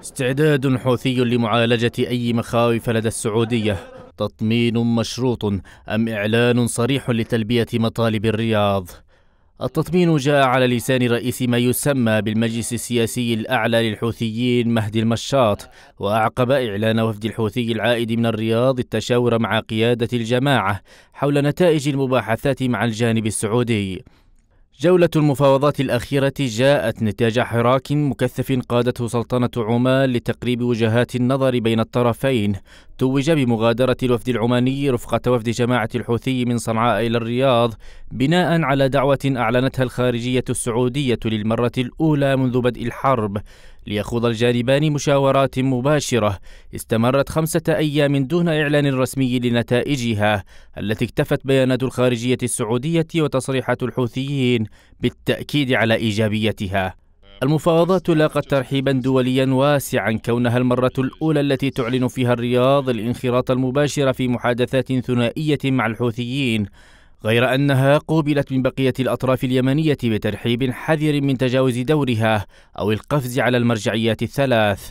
استعداد حوثي لمعالجة أي مخاوف لدى السعودية تطمين مشروط أم إعلان صريح لتلبية مطالب الرياض التطمين جاء على لسان رئيس ما يسمى بالمجلس السياسي الأعلى للحوثيين مهدي المشاط وأعقب إعلان وفد الحوثي العائد من الرياض التشاور مع قيادة الجماعة حول نتائج المباحثات مع الجانب السعودي جولة المفاوضات الأخيرة جاءت نتاج حراك مكثف قادته سلطنة عمان لتقريب وجهات النظر بين الطرفين توج بمغادرة الوفد العماني رفقة وفد جماعة الحوثي من صنعاء إلى الرياض بناء على دعوة أعلنتها الخارجية السعودية للمرة الأولى منذ بدء الحرب ليخوض الجانبان مشاورات مباشرة استمرت خمسة أيام دون إعلان رسمي لنتائجها التي اكتفت بيانات الخارجية السعودية وتصريحات الحوثيين بالتأكيد على إيجابيتها المفاوضات لاقت ترحيبا دوليا واسعا كونها المرة الأولى التي تعلن فيها الرياض الانخراط المباشر في محادثات ثنائية مع الحوثيين غير أنها قوبلت من بقية الأطراف اليمنية بترحيب حذر من تجاوز دورها أو القفز على المرجعيات الثلاث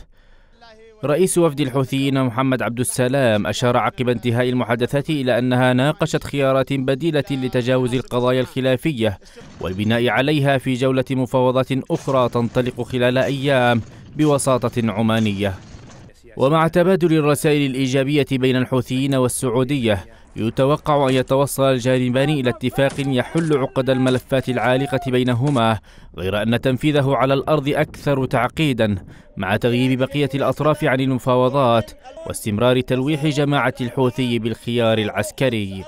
رئيس وفد الحوثيين محمد عبد السلام أشار عقب انتهاء المحادثات إلى أنها ناقشت خيارات بديلة لتجاوز القضايا الخلافية والبناء عليها في جولة مفاوضات أخرى تنطلق خلال أيام بوساطة عمانية ومع تبادل الرسائل الإيجابية بين الحوثيين والسعودية يتوقع أن يتوصل الجانبان إلى اتفاق يحل عقد الملفات العالقة بينهما غير أن تنفيذه على الأرض أكثر تعقيدا مع تغييب بقية الأطراف عن المفاوضات واستمرار تلويح جماعة الحوثي بالخيار العسكري